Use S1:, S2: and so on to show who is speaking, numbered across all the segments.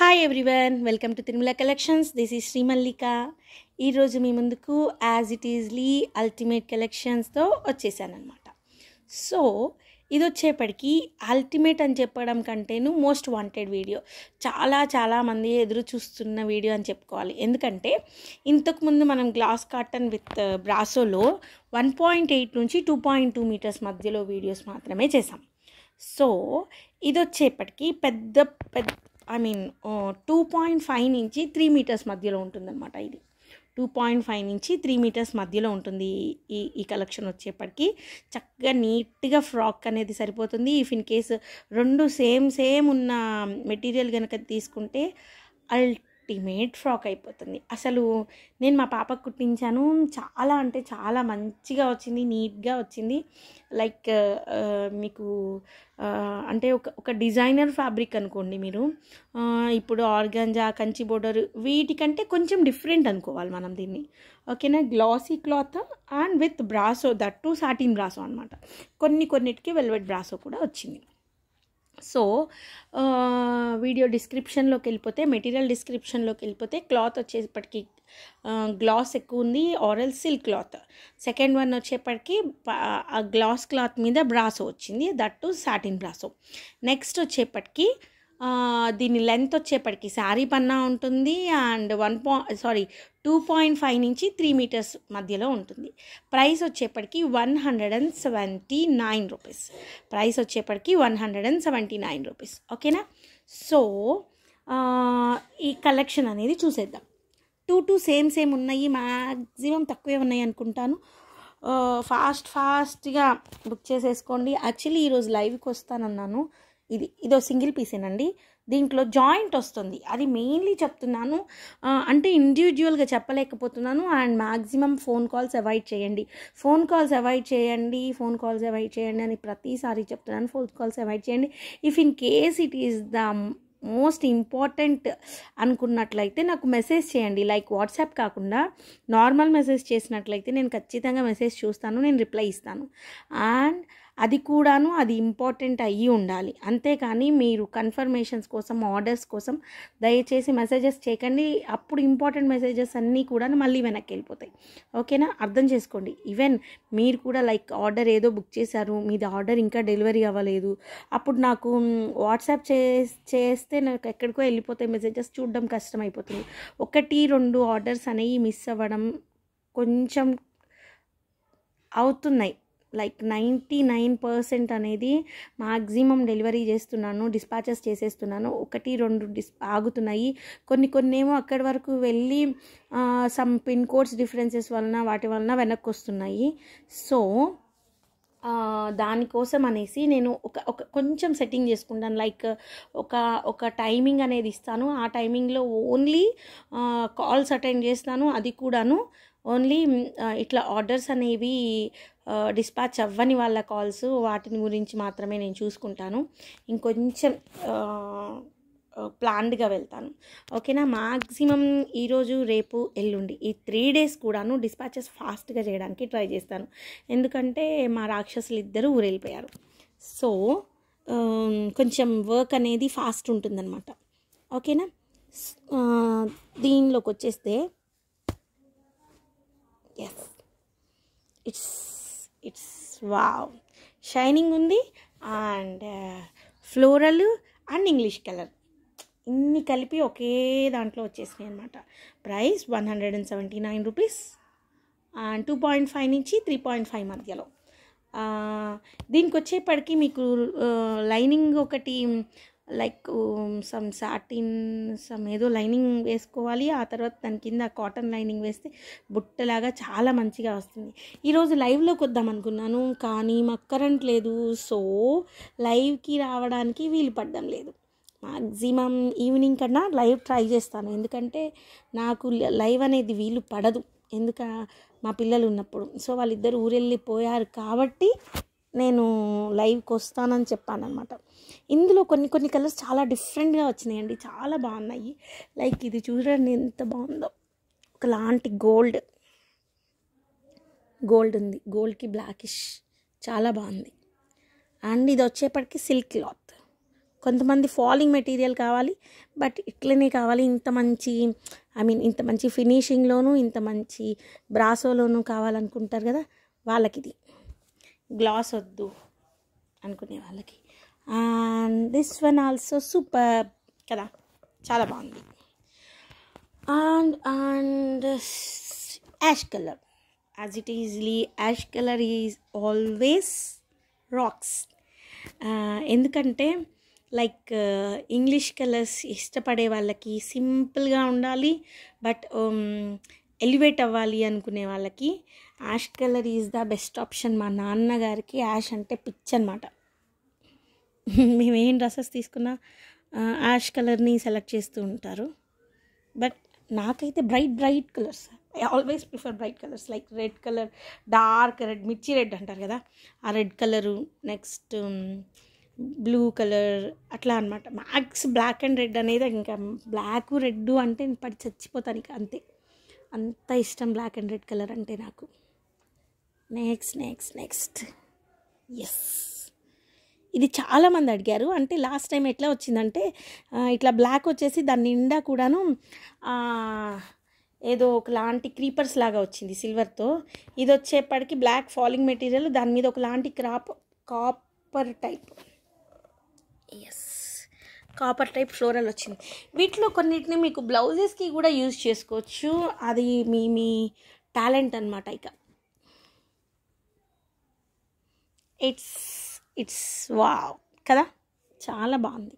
S1: hi everyone welcome to Tirumala collections this ఈ శ్రీమల్లిక ఈరోజు మీ ముందుకు యాజ్ ఇట్ ఈజ్లీ అల్టిమేట్ కలెక్షన్స్తో వచ్చేసానమాట సో ఇది వచ్చేప్పటికి అల్టిమేట్ అని చెప్పడం కంటేను మోస్ట్ వాంటెడ్ వీడియో చాలా చాలామంది ఎదురు చూస్తున్న వీడియో అని చెప్పుకోవాలి ఎందుకంటే ఇంతకుముందు మనం గ్లాస్ కాటన్ విత్ బ్రాసోలో వన్ పాయింట్ ఎయిట్ నుంచి టూ పాయింట్ టూ మీటర్స్ మధ్యలో వీడియోస్ మాత్రమే చేసాం సో ఇది వచ్చేపటికి పెద్ద పెద్ద I mean two point five నుంచి త్రీ మీటర్స్ మధ్యలో ఉంటుందన్నమాట ఇది టూ పాయింట్ ఫైవ్ నుంచి త్రీ మీటర్స్ మధ్యలో ఉంటుంది ఈ ఈ కలెక్షన్ వచ్చేప్పటికీ చక్కగా నీట్గా ఫ్రాక్ అనేది సరిపోతుంది ఇఫ్ ఇన్ కేస్ రెండు సేమ్ సేమ్ ఉన్న మెటీరియల్ కనుక తీసుకుంటే అల్ అల్టిమేట్ ఫ్రాక్ అయిపోతుంది అసలు నేను మా పాపకు కుట్టించాను చాలా అంటే చాలా మంచిగా వచ్చింది నీట్గా వచ్చింది లైక్ మీకు అంటే ఒక ఒక డిజైనర్ ఫ్యాబ్రిక్ అనుకోండి మీరు ఇప్పుడు ఆర్గాంజా కంచి బోర్డర్ వీటికంటే కొంచెం డిఫరెంట్ అనుకోవాలి మనం దీన్ని ఓకేనా glossy cloth and with brasso that too satin brasso అనమాట కొన్ని కొన్నిటికి వెల్వెట్ బ్రాసో కూడా వచ్చింది సో వీడియో డిస్క్రిప్షన్లోకి వెళ్ళిపోతే మెటీరియల్ డిస్క్రిప్షన్లోకి వెళ్ళిపోతే క్లాత్ వచ్చేప్పటికి గ్లాస్ ఎక్కువ ఉంది ఆరల్ సిల్క్ క్లాత్ సెకండ్ వన్ వచ్చేప్పటికి ఆ గ్లాస్ క్లాత్ మీద బ్రాసో వచ్చింది that too satin brasso next వచ్చేప్పటికి దీని లెంత్ వచ్చేప్పటికి శారీ పన్నా ఉంటుంది అండ్ వన్ పా సారీ టూ పాయింట్ ఫైవ్ నుంచి త్రీ మీటర్స్ మధ్యలో ఉంటుంది ప్రైస్ వచ్చేప్పటికి one hundred and seventy nine rupees price వచ్చేప్పటికి one hundred and seventy nine rupees ఓకేనా సో ఈ కలెక్షన్ అనేది చూసేద్దాం టూ టూ సేమ్ సేమ్ ఉన్నాయి మ్యాక్సిమం తక్కువే ఉన్నాయి అనుకుంటాను ఫాస్ట్ ఫాస్ట్గా బుక్ చేసేసుకోండి యాక్చువల్లీ ఈరోజు లైవ్కి వస్తానన్నాను ఇది ఇదో సింగిల్ పీసేనండి దీంట్లో జాయింట్ వస్తుంది అది మెయిన్లీ చెప్తున్నాను అంటే ఇండివిజువల్గా చెప్పలేకపోతున్నాను and maximum phone calls avoid చేయండి ఫోన్ కాల్స్ అవాయిడ్ చేయండి ఫోన్ కాల్స్ అవాయిడ్ చేయండి అని ప్రతిసారి చెప్తున్నాను ఫోన్ కాల్స్ అవాయిడ్ చేయండి if in case it is the most important అనుకున్నట్లయితే నాకు మెసేజ్ చేయండి లైక్ వాట్సాప్ కాకుండా నార్మల్ మెసేజ్ చేసినట్లయితే నేను ఖచ్చితంగా మెసేజ్ చూస్తాను నేను రిప్లై ఇస్తాను అండ్ అది కూడాను అది ఇంపార్టెంట్ అయ్యి ఉండాలి అంతేకాని మీరు కన్ఫర్మేషన్స్ కోసం ఆర్డర్స్ కోసం దయచేసి మెసేజెస్ చేయకండి అప్పుడు ఇంపార్టెంట్ మెసేజెస్ అన్నీ కూడా మళ్ళీ వెనక్కి వెళ్ళిపోతాయి ఓకేనా అర్థం చేసుకోండి ఈవెన్ మీరు కూడా లైక్ ఆర్డర్ ఏదో బుక్ చేశారు మీది ఆర్డర్ ఇంకా డెలివరీ అవ్వలేదు అప్పుడు నాకు వాట్సాప్ చే చేస్తే నాకు ఎక్కడికో వెళ్ళిపోతాయి మెసేజెస్ చూడడం కష్టమైపోతుంది ఒకటి రెండు ఆర్డర్స్ అనేవి మిస్ అవ్వడం కొంచెం అవుతున్నాయి లైక్ నైంటీ నైన్ పర్సెంట్ అనేది మ్యాక్సిమం డెలివరీ చేస్తున్నాను డిస్పాచెస్ చేసేస్తున్నాను ఒకటి రెండు డిస్ ఆగుతున్నాయి కొన్ని కొన్ని ఏమో అక్కడి వరకు వెళ్ళి సమ్ పిన్ కోడ్స్ డిఫరెన్సెస్ వలన వాటి వలన వెనక్కి వస్తున్నాయి సో దానికోసం అనేసి నేను ఒక ఒక కొంచెం సెట్టింగ్ చేసుకుంటాను లైక్ ఒక ఒక టైమింగ్ అనేది ఇస్తాను ఆ టైమింగ్లో ఓన్లీ కాల్స్ అటెండ్ చేస్తాను అది కూడాను ఓన్లీ ఇట్లా ఆర్డర్స్ అనేవి డిస్పాచ్ అవ్వని వాళ్ళ కాల్స్ వాటిని గురించి మాత్రమే నేను చూసుకుంటాను ఇంకొంచెం ప్లాన్డ్గా వెళ్తాను ఓకేనా మాక్సిమం ఈరోజు రేపు ఎల్లుండి ఈ త్రీ డేస్ కూడాను డిస్పాచెస్ ఫాస్ట్గా చేయడానికి ట్రై చేస్తాను ఎందుకంటే మా రాక్షసులు ఇద్దరు ఊరెళ్ళిపోయారు సో కొంచెం వర్క్ అనేది ఫాస్ట్ ఉంటుందన్నమాట ఓకేనా దీనిలోకి వచ్చేస్తే yes it's it's wow shining ఉంది and floral and English colour ఇన్ని కలిపి ఒకే దాంట్లో వచ్చేసినాయి అనమాట price one hundred and seventy nine rupees and two point five నుంచి త్రీ పాయింట్ ఫైవ్ మధ్యలో దీనికి వచ్చేప్పటికి మీకు లైనింగ్ ఒకటి లైక్ సమ్ సాటిన్ సమ్ ఏదో లైనింగ్ వేసుకోవాలి ఆ తర్వాత దాని కింద కాటన్ లైనింగ్ వేస్తే బుట్టలాగా చాలా మంచిగా వస్తుంది ఈరోజు లైవ్లోకి వద్దాం అనుకున్నాను కానీ మాకు కరెంట్ లేదు సో లైవ్కి రావడానికి వీలు పడడం లేదు మ్యాక్సిమం ఈవినింగ్ కన్నా లైవ్ ట్రై చేస్తాను ఎందుకంటే నాకు లైవ్ అనేది వీలు పడదు ఎందుక మా పిల్లలు ఉన్నప్పుడు సో వాళ్ళిద్దరు ఊరెళ్ళిపోయారు కాబట్టి నేను లైవ్కి వస్తానని చెప్పానమాట ఇందులో కొన్ని కొన్ని కలర్స్ చాలా డిఫరెంట్గా వచ్చినాయండి చాలా బాగున్నాయి లైక్ ఇది చూడండి ఎంత బాగుందో ఒకలాంటి గోల్డ్ గోల్డ్ ఉంది గోల్డ్కి బ్లాకిష్ చాలా బాగుంది అండ్ ఇది వచ్చేప్పటికి సిల్క్ క్లాత్ కొంతమంది ఫాలింగ్ మెటీరియల్ కావాలి బట్ ఇట్లనే కావాలి ఇంత మంచి ఐ మీన్ ఇంత మంచి ఫినిషింగ్లోనూ ఇంత మంచి బ్రాసోలోనూ కావాలనుకుంటారు కదా వాళ్ళకి ఇది గ్లాస్ వద్దు అనుకునే వాళ్ళకి and this one also super కదా చాలా బాగుంది and and ash colour as it easily ash colour is always rocks ఎందుకంటే లైక్ ఇంగ్లీష్ కలర్స్ ఇష్టపడే వాళ్ళకి సింపుల్గా ఉండాలి బట్ ఎలివేట్ అవ్వాలి అనుకునే వాళ్ళకి ash colour is the best option మా నాన్నగారికి యాష్ అంటే పిచ్ అనమాట మేము ఏం డ్రెస్సెస్ తీసుకున్నా యాష్ కలర్ని సెలెక్ట్ చేస్తూ ఉంటారు బట్ నాకైతే bright bright colours I always prefer bright colours like red colour dark red మిర్చి రెడ్ అంటారు కదా ఆ red colour next blue colour అట్లా అనమాట మ్యాక్స్ బ్లాక్ అండ్ రెడ్ అనేది ఇంకా బ్లాక్ రెడ్ అంటే నేను పడి చచ్చిపోతాను అంతే అంత ఇష్టం బ్లాక్ అండ్ రెడ్ కలర్ అంటే నాకు నెక్స్ట్ నెక్స్ట్ నెక్స్ట్ ఎస్ ఇది చాలామంది అడిగారు అంటే లాస్ట్ టైం ఎట్లా వచ్చిందంటే ఇట్లా బ్లాక్ వచ్చేసి దాని నిండా కూడాను ఏదో ఒకలాంటి క్రీపర్స్ లాగా వచ్చింది సిల్వర్తో ఇది వచ్చేప్పటికి బ్లాక్ ఫాలింగ్ మెటీరియల్ దాని మీద ఒకలాంటి crop copper type yes copper type floral వచ్చింది వీటిలో కొన్నిటిని మీకు బ్లౌజెస్కి కూడా యూజ్ చేసుకోవచ్చు అది మీ మీ టాలెంట్ అనమాట ఇక ఇట్స్ ఇట్స్ వావ్ కదా చాలా బాగుంది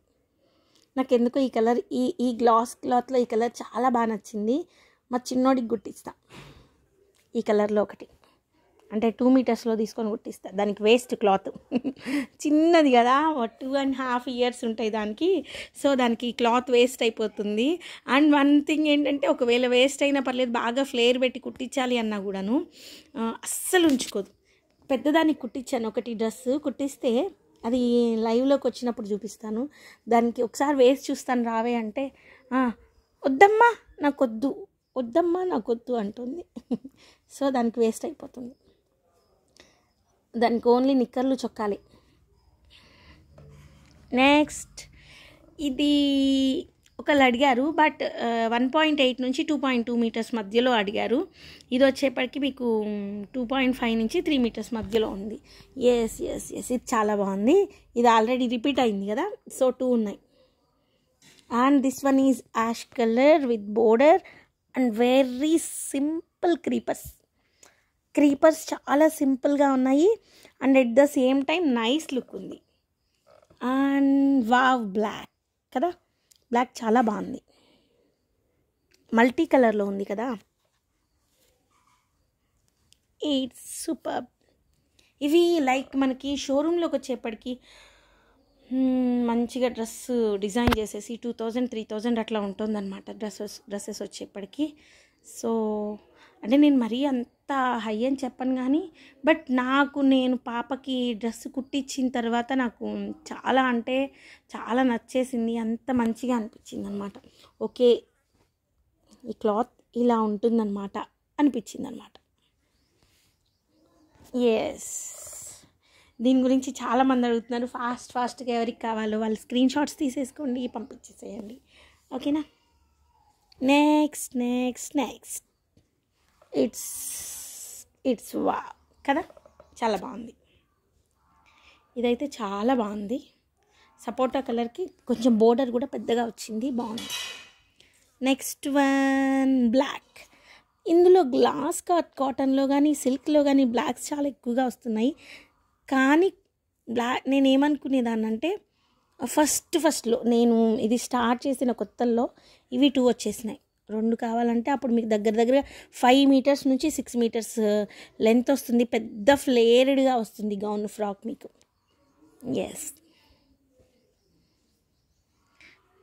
S1: నాకు ఎందుకో ఈ కలర్ ఈ ఈ గ్లాస్ క్లాత్లో ఈ కలర్ చాలా బాగా నచ్చింది మా చిన్నోడికి గుట్టిస్తా ఈ కలర్లో ఒకటి అంటే టూ మీటర్స్లో తీసుకొని కుట్టిస్తా దానికి వేస్ట్ క్లాత్ చిన్నది కదా టూ అండ్ హాఫ్ ఇయర్స్ ఉంటాయి దానికి సో దానికి క్లాత్ వేస్ట్ అయిపోతుంది అండ్ వన్ థింగ్ ఏంటంటే ఒకవేళ వేస్ట్ అయినా పర్లేదు బాగా ఫ్లేర్ పెట్టి కుట్టించాలి అన్నా కూడాను అస్సలు ఉంచుకోదు పెద్దదానికి కుట్టించాను ఒకటి డ్రెస్ కుట్టిస్తే అది లైవ్లోకి వచ్చినప్పుడు చూపిస్తాను దానికి ఒకసారి వేసి చూస్తాను రావే అంటే వద్దమ్మా నాకొద్దు వద్దమ్మా నాకొద్దు అంటుంది సో దానికి వేస్ట్ అయిపోతుంది దానికి ఓన్లీ నిక్కర్లు చొక్కాలి నెక్స్ట్ ఇది ఒకళ్ళు అడిగారు బట్ వన్ పాయింట్ ఎయిట్ నుంచి టూ పాయింట్ టూ మీటర్స్ మధ్యలో అడిగారు ఇది వచ్చేప్పటికి మీకు టూ పాయింట్ ఫైవ్ నుంచి త్రీ మీటర్స్ మధ్యలో ఉంది ఎస్ ఎస్ ఎస్ ఇది చాలా బాగుంది ఇది ఆల్రెడీ రిపీట్ అయింది కదా సో టూ ఉన్నాయి and this one is ash colour with border and very simple creepers creepers చాలా సింపుల్గా ఉన్నాయి and at the same time nice look ఉంది అండ్ వావ్ బ్లాక్ కదా బ్లాక్ చాలా బాగుంది మల్టీ కలర్లో ఉంది కదా ఇట్స్ సూపర్ ఇవి లైక్ మనకి షోరూంలోకి వచ్చేప్పటికి మంచిగా డ్రెస్ డిజైన్ చేసేసి టూ థౌజండ్ త్రీ థౌజండ్ అట్లా ఉంటుందన్నమాట డ్రెస్సెస్ డ్రెస్సెస్ వచ్చేప్పటికి సో అంటే నేను మరీ అంత అంత హై అని చెప్పను కానీ బట్ నాకు నేను పాపకి డ్రెస్ కుట్టించిన తర్వాత నాకు చాలా అంటే చాలా నచ్చేసింది అంత మంచిగా అనిపించింది అనమాట ఓకే ఈ క్లాత్ ఇలా ఉంటుందన్నమాట అనిపించింది అనమాట ఎస్ దీని గురించి చాలామంది అడుగుతున్నారు ఫాస్ట్ ఫాస్ట్గా ఎవరికి కావాలో వాళ్ళు స్క్రీన్ షాట్స్ తీసేసుకోండి పంపించేసేయండి ఓకేనా next next next it's it's వా కదా చాలా బాగుంది ఇదైతే చాలా బాగుంది సపోటా కలర్కి కొంచెం బోర్డర్ కూడా పెద్దగా వచ్చింది బాగుంది నెక్స్ట్ వన్ బ్లాక్ ఇందులో గ్లాస్ కాట్ కాటన్లో కానీ సిల్క్లో కానీ బ్లాక్స్ చాలా ఎక్కువగా వస్తున్నాయి కానీ బ్లాక్ నేను ఏమనుకునేదాన్నంటే ఫస్ట్ ఫస్ట్లో నేను ఇది స్టార్ట్ చేసిన కొత్తల్లో ఇవి టూ వచ్చేసినాయి రెండు కావాలంటే అప్పుడు మీకు దగ్గర దగ్గర ఫైవ్ మీటర్స్ నుంచి సిక్స్ మీటర్స్ లెంత్ uh, వస్తుంది పెద్ద ఫ్లేర్డ్గా వస్తుంది గౌన్ ఫ్రాక్ మీకు ఎస్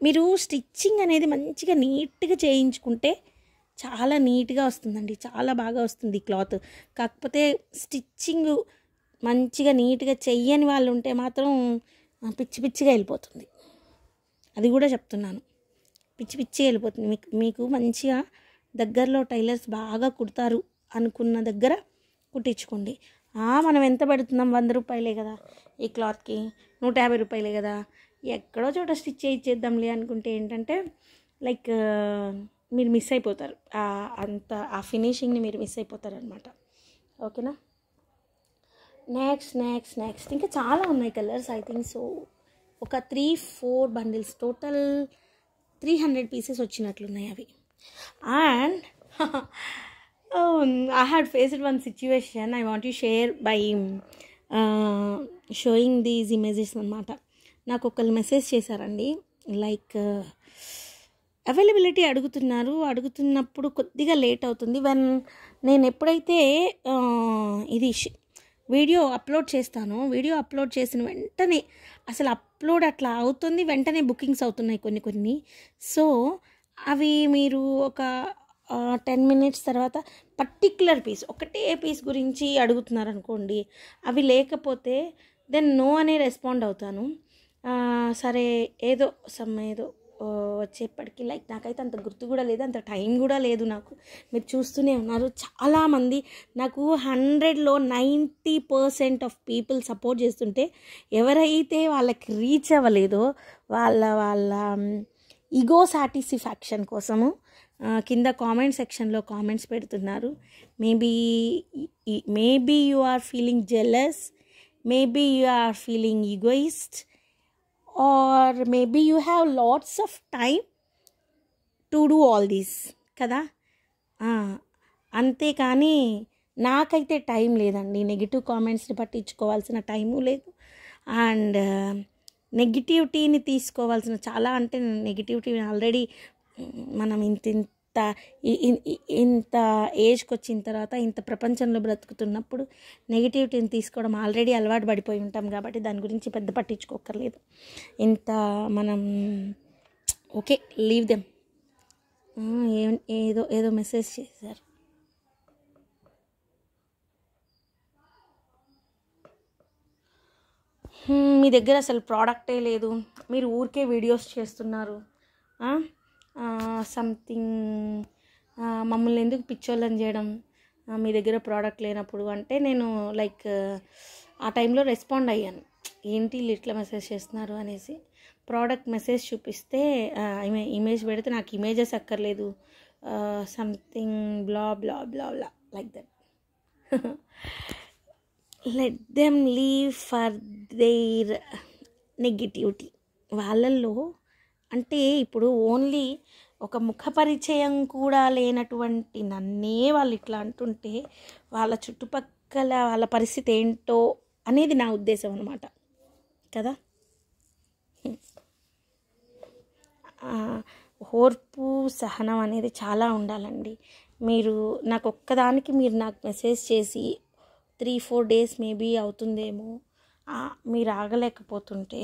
S1: మీరు స్టిచ్చింగ్ అనేది మంచిగా నీట్గా చేయించుకుంటే చాలా నీట్గా వస్తుందండి చాలా బాగా వస్తుంది క్లాత్ కాకపోతే స్టిచ్చింగ్ మంచిగా నీట్గా చెయ్యని వాళ్ళు ఉంటే మాత్రం uh, పిచ్చి పిచ్చిగా వెళ్ళిపోతుంది అది కూడా చెప్తున్నాను పిచ్చి పిచ్చి వెళ్ళిపోతుంది మీకు మీకు మంచిగా దగ్గరలో టైలర్స్ బాగా కుడతారు అనుకున్న దగ్గర కుట్టించుకోండి మనం ఎంత పెడుతున్నాం వంద రూపాయలే కదా ఈ క్లాత్కి నూట యాభై రూపాయలే కదా ఎక్కడో చోట స్టిచ్ చేయించేద్దాంలే అనుకుంటే ఏంటంటే లైక్ మీరు మిస్ అయిపోతారు అంత ఆ ఫినిషింగ్ని మీరు మిస్ అయిపోతారనమాట ఓకేనా నెక్స్ట్ నెక్స్ట్ నెక్స్ట్ ఇంకా చాలా ఉన్నాయి కలర్స్ ఐ థింక్ సో ఒక three four bundles total three hundred pieces వచ్చినట్లున్నాయి అవి and I had faced one situation I want you share by showing these images అనమాట నాకు ఒకళ్ళు మెసేజ్ చేశారండి లైక్ అవైలబిలిటీ uh, అడుగుతున్నారు అడుగుతున్నప్పుడు కొద్దిగా లేట్ అవుతుంది వెన్ నేను ఎప్పుడైతే uh, ఇది వీడియో అప్లోడ్ చేస్తాను వీడియో అప్లోడ్ చేసిన వెంటనే అసలు అప్లోడ్ అట్లా అవుతుంది వెంటనే బుకింగ్స్ అవుతున్నాయి కొన్ని కొన్ని సో అవి మీరు ఒక టెన్ మినిట్స్ తర్వాత పర్టిక్యులర్ పీస్ ఒకటే పీస్ గురించి అడుగుతున్నారు అనుకోండి అవి లేకపోతే దెన్ నో అనే రెస్పాండ్ అవుతాను సరే ఏదో సమ్ ఏదో వచ్చేప్పటికీ లైక్ నాకైతే అంత గుర్తు కూడా లేదు అంత టైం కూడా లేదు నాకు మీరు చూస్తూనే ఉన్నారు చాలామంది నాకు హండ్రెడ్లో ninety percent of people support చేస్తుంటే ఎవరైతే వాళ్ళకి రీచ్ అవ్వలేదో వాళ్ళ వాళ్ళ ఈగో సాటిస్ఫాక్షన్ కోసము కింద కామెంట్ సెక్షన్లో కామెంట్స్ పెడుతున్నారు maybe maybe you are feeling jealous maybe you are feeling egoist or maybe you have lots of time to do all these కదా అంతేకాని నాకైతే టైం లేదండి నెగిటివ్ కామెంట్స్ని పట్టించుకోవాల్సిన టైము లేదు అండ్ నెగిటివిటీని uh, తీసుకోవాల్సిన చాలా అంటే నెగిటివిటీ ఆల్రెడీ మనం ఇంత ఇంత ఏజ్కి వచ్చిన తర్వాత ఇంత ప్రపంచంలో బ్రతుకుతున్నప్పుడు నెగిటివిటీని తీసుకోవడం ఆల్రెడీ అలవాటు పడిపోయి ఉంటాం కాబట్టి దాని గురించి పెద్ద పట్టించుకోకర్లేదు ఇంత మనం ఓకే లీవ్ దెమ్ ఏదో ఏదో మెసేజ్ చేశారు మీ దగ్గర అసలు ప్రోడక్టే లేదు మీరు ఊరికే వీడియోస్ చేస్తున్నారు సంథింగ్ మమ్మల్ని ఎందుకు పిచ్చోళ్ళని చేయడం మీ దగ్గర ప్రోడక్ట్ లేనప్పుడు అంటే నేను లైక్ ఆ టైంలో రెస్పాండ్ అయ్యాను ఏంటి వీళ్ళు ఇట్లా మెసేజ్ చేస్తున్నారు అనేసి ప్రోడక్ట్ మెసేజ్ చూపిస్తే ఇమేజ్ పెడితే నాకు ఇమేజెస్ అక్కర్లేదు something blah blah blah blah like that let them leave for their negativity వాళ్ళల్లో అంటే ఇప్పుడు ఓన్లీ ఒక ముఖ పరిచయం కూడా లేనటువంటి నన్నే వాళ్ళు ఇట్లా అంటుంటే వాళ్ళ చుట్టుపక్కల వాళ్ళ పరిస్థితి ఏంటో అనేది నా ఉద్దేశం అనమాట కదా ఓర్పు సహనం అనేది చాలా ఉండాలండి మీరు నాకు ఒక్కదానికి మీరు నాకు మెసేజ్ చేసి త్రీ ఫోర్ డేస్ మేబీ అవుతుందేమో మీరు ఆగలేకపోతుంటే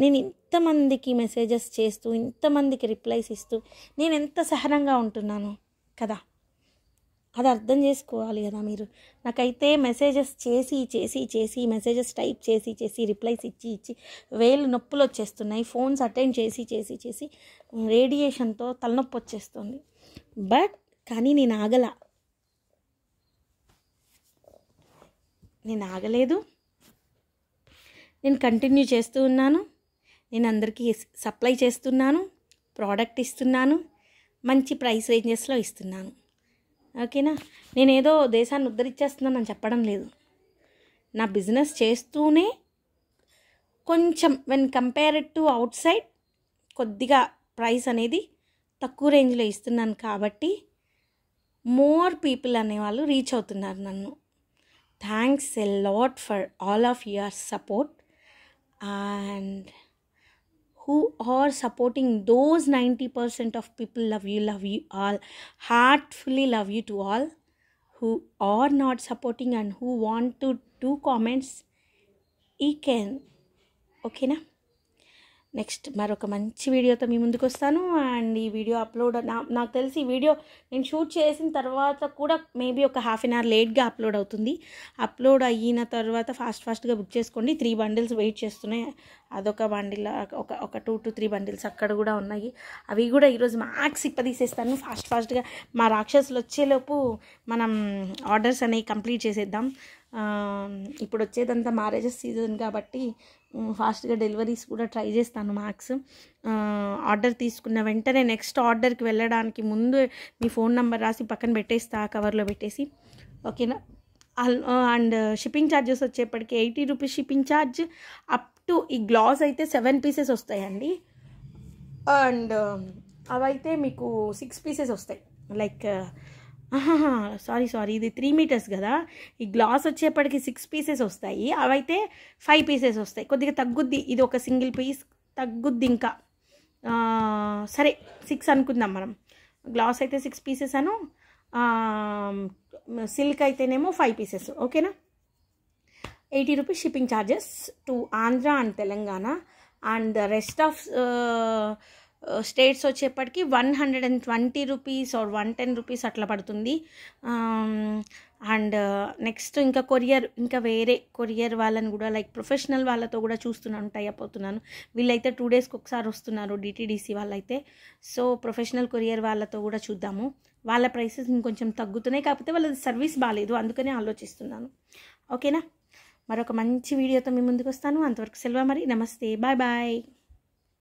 S1: నేను ఇంతమందికి మెసేజెస్ చేస్తూ ఇంతమందికి రిప్లైస్ ఇస్తూ నేను ఎంత సహనంగా ఉంటున్నాను కదా అది అర్థం చేసుకోవాలి కదా మీరు నాకైతే మెసేజెస్ చేసి చేసి చేసి మెసేజెస్ టైప్ చేసి చేసి రిప్లైస్ ఇచ్చి ఇచ్చి వేలు నొప్పులు వచ్చేస్తున్నాయి ఫోన్స్ అటెండ్ చేసి చేసి చేసి రేడియేషన్తో తలనొప్పి వచ్చేస్తుంది బట్ కానీ నేను ఆగల నేను ఆగలేదు నేను కంటిన్యూ చేస్తూ ఉన్నాను నేను అందరికీ సప్లై చేస్తున్నాను ప్రోడక్ట్ ఇస్తున్నాను మంచి ప్రైస్ రేంజెస్లో ఇస్తున్నాను ఓకేనా నేనేదో దేశాన్ని అని చెప్పడం లేదు నా బిజినెస్ చేస్తూనే కొంచెం when compared to outside కొద్దిగా ప్రైస్ అనేది తక్కువ రేంజ్లో ఇస్తున్నాను కాబట్టి మోర్ పీపుల్ అనేవాళ్ళు రీచ్ అవుతున్నారు నన్ను thanks a lot for all of your support and who are supporting those 90% of people love you love you all heartfully love you to all who are not supporting and who want to do comments he can okay now next మరొక మంచి వీడియోతో మీ ముందుకు వస్తాను and ఈ video upload నా నాకు తెలిసి ఈ వీడియో నేను షూట్ చేసిన తర్వాత కూడా మేబీ ఒక హాఫ్ అన్ అవర్ లేట్గా అప్లోడ్ అవుతుంది అప్లోడ్ అయిన తర్వాత ఫాస్ట్ ఫాస్ట్గా బుక్ చేసుకోండి త్రీ బండిల్స్ వెయిట్ చేస్తున్నాయి అదొక బండిల్ ఒక ఒక టూ టు త్రీ బండిల్స్ అక్కడ కూడా ఉన్నాయి అవి కూడా ఈరోజు మ్యాక్స్ ఇప్పదీసేస్తాను ఫాస్ట్ ఫాస్ట్గా మా రాక్షసులు వచ్చేలోపు మనం ఆర్డర్స్ అనేవి కంప్లీట్ చేసేద్దాం ఇప్పుడు వచ్చేదంతా మ్యారేజెస్ సీజన్ కాబట్టి ఫాస్ట్గా డెలివరీస్ కూడా ట్రై చేస్తాను మ్యాక్స్ ఆర్డర్ తీసుకున్న వెంటనే నెక్స్ట్ ఆర్డర్కి వెళ్ళడానికి ముందు మీ ఫోన్ నెంబర్ రాసి పక్కన పెట్టేస్తా కవర్లో పెట్టేసి ఓకేనా అండ్ షిప్పింగ్ ఛార్జెస్ వచ్చేప్పటికి eighty rupees shipping charge up to ఈ గ్లాస్ అయితే సెవెన్ పీసెస్ వస్తాయండి అండ్ అవైతే మీకు సిక్స్ పీసెస్ వస్తాయి లైక్ సారీ సారీ ఇది త్రీ మీటర్స్ కదా ఈ గ్లాస్ వచ్చేప్పటికి సిక్స్ పీసెస్ వస్తాయి అవైతే ఫైవ్ పీసెస్ వస్తాయి కొద్దిగా తగ్గుద్ది ఇది ఒక సింగిల్ పీస్ తగ్గుద్ది ఇంకా సరే సిక్స్ అనుకుందాం మనం గ్లాస్ అయితే సిక్స్ పీసెస్ అను సిల్క్ అయితేనేమో ఫైవ్ పీసెస్ ఓకేనా eighty rupees shipping charges to Andhra and Telangana and the rest of states వచ్చేప్పటికి one hundred and twenty rupees or one ten rupees అట్లా పడుతుంది అండ్ నెక్స్ట్ ఇంకా కొరియర్ ఇంకా వేరే కొరియర్ వాళ్ళని కూడా లైక్ ప్రొఫెషనల్ వాళ్ళతో కూడా చూస్తున్నాను టై అప్ అవుతున్నాను వీళ్ళైతే టూ డేస్కి ఒకసారి వస్తున్నారు డిటీడీసీ వాళ్ళైతే సో ప్రొఫెషనల్ కొరియర్ వాళ్ళతో కూడా చూద్దాము వాళ్ళ ప్రైసెస్ ఇంకొంచెం తగ్గుతున్నాయి కాకపోతే వాళ్ళ సర్వీస్ బాగాలేదు అందుకనే ఆలోచిస్తున్నాను ఓకేనా మరొక మంచి వీడియోతో మీ ముందుకు వస్తాను అంతవరకు సెలవు మరి నమస్తే బాయ్ బాయ్